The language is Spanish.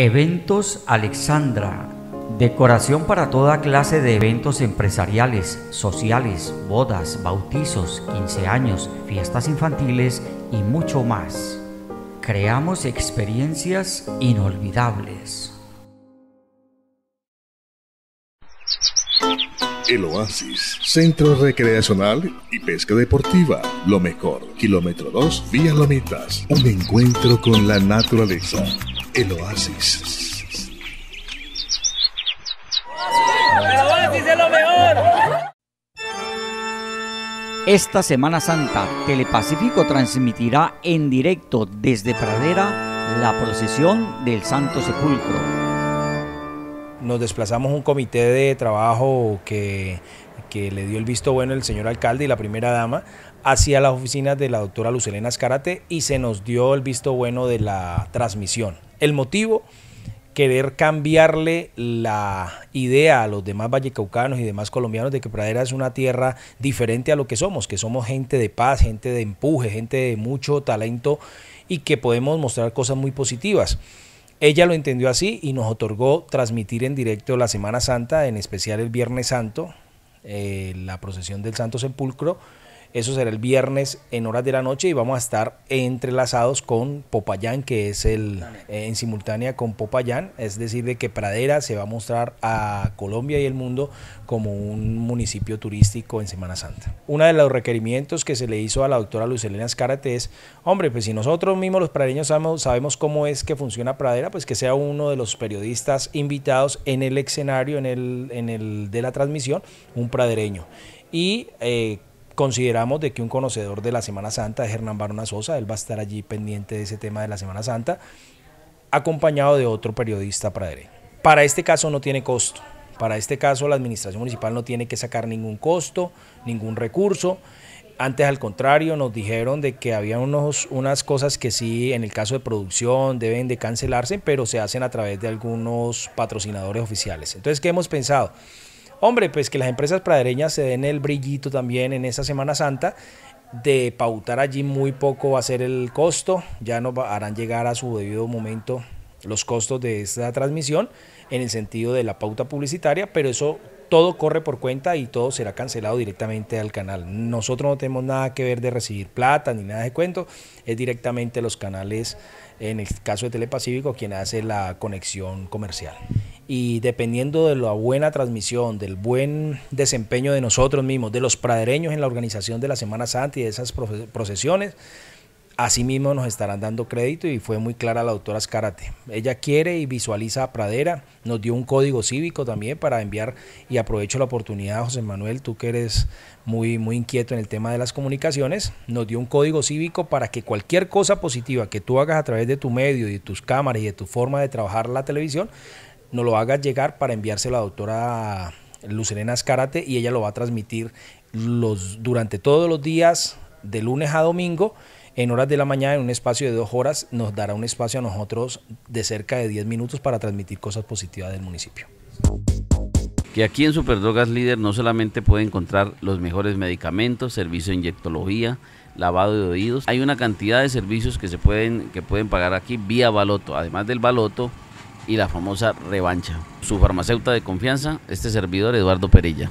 Eventos Alexandra. Decoración para toda clase de eventos empresariales, sociales, bodas, bautizos, 15 años, fiestas infantiles y mucho más. Creamos experiencias inolvidables. El Oasis, Centro Recreacional y Pesca Deportiva, lo mejor, kilómetro 2, Vía Lomitas, un encuentro con la naturaleza el oasis. El oasis es lo mejor. Esta Semana Santa, Telepacífico transmitirá en directo desde Pradera la procesión del Santo Sepulcro nos desplazamos un comité de trabajo que, le dio el visto bueno el señor alcalde y la primera dama hacia las oficinas de la doctora Lucelena Escarate y se nos dio el visto bueno de la transmisión. El motivo, querer cambiarle la idea a los demás vallecaucanos y demás colombianos de que Pradera es una tierra diferente a lo que somos, que somos gente de paz, gente de empuje, gente de mucho talento y que podemos mostrar cosas muy positivas. Ella lo entendió así y nos otorgó transmitir en directo la Semana Santa, en especial el Viernes Santo, eh, la procesión del Santo Sepulcro, eso será el viernes en horas de la noche y vamos a estar entrelazados con Popayán, que es el eh, en simultánea con Popayán, es decir, de que Pradera se va a mostrar a Colombia y el mundo como un municipio turístico en Semana Santa. Uno de los requerimientos que se le hizo a la doctora Lucelena Escárate es, hombre, pues si nosotros mismos los pradereños sabemos, cómo es que funciona Pradera, pues que sea uno de los periodistas invitados en el escenario, en el, en el de la transmisión, un pradereño. Y eh, consideramos de que un conocedor de la Semana Santa de Hernán Barona Sosa, él va a estar allí pendiente de ese tema de la Semana Santa, acompañado de otro periodista pradereño. Para este caso no tiene costo, para este caso la administración municipal no tiene que sacar ningún costo, ningún recurso, antes al contrario nos dijeron de que había unos, unas cosas que sí en el caso de producción deben de cancelarse, pero se hacen a través de algunos patrocinadores oficiales. Entonces, ¿qué hemos pensado? hombre, pues que las empresas pradereñas se den el brillito también en esa Semana Santa de pautar allí muy poco va a ser el costo, ya nos harán llegar a su debido momento los costos de esta transmisión en el sentido de la pauta publicitaria, pero eso todo corre por cuenta y todo será cancelado directamente al canal. Nosotros no tenemos nada que ver de recibir plata ni nada de cuento, es directamente los canales, en el caso de Telepacífico, quien hace la conexión comercial y dependiendo de la buena transmisión, del buen desempeño de nosotros mismos, de los pradereños en la organización de la Semana Santa y de esas procesiones, así mismo nos estarán dando crédito y fue muy clara la doctora Azcárate. Ella quiere y visualiza a Pradera, nos dio un código cívico también para enviar y aprovecho la oportunidad, José Manuel, tú que eres muy, muy inquieto en el tema de las comunicaciones, nos dio un código cívico para que cualquier cosa positiva que tú hagas a través de tu medio y de tus cámaras y de tu forma de trabajar la televisión, nos lo haga llegar para enviárselo a la doctora Lucerena Escárate y ella lo va a transmitir los, durante todos los días, de lunes a domingo, en horas de la mañana, en un espacio de dos horas, nos dará un espacio a nosotros de cerca de 10 minutos para transmitir cosas positivas del municipio. Que aquí en Superdrogas Líder no solamente puede encontrar los mejores medicamentos, servicio de inyectología, lavado de oídos, hay una cantidad de servicios que se pueden, que pueden pagar aquí vía baloto. Además del baloto, y la famosa revancha. Su farmacéutica de confianza, este servidor Eduardo Perilla.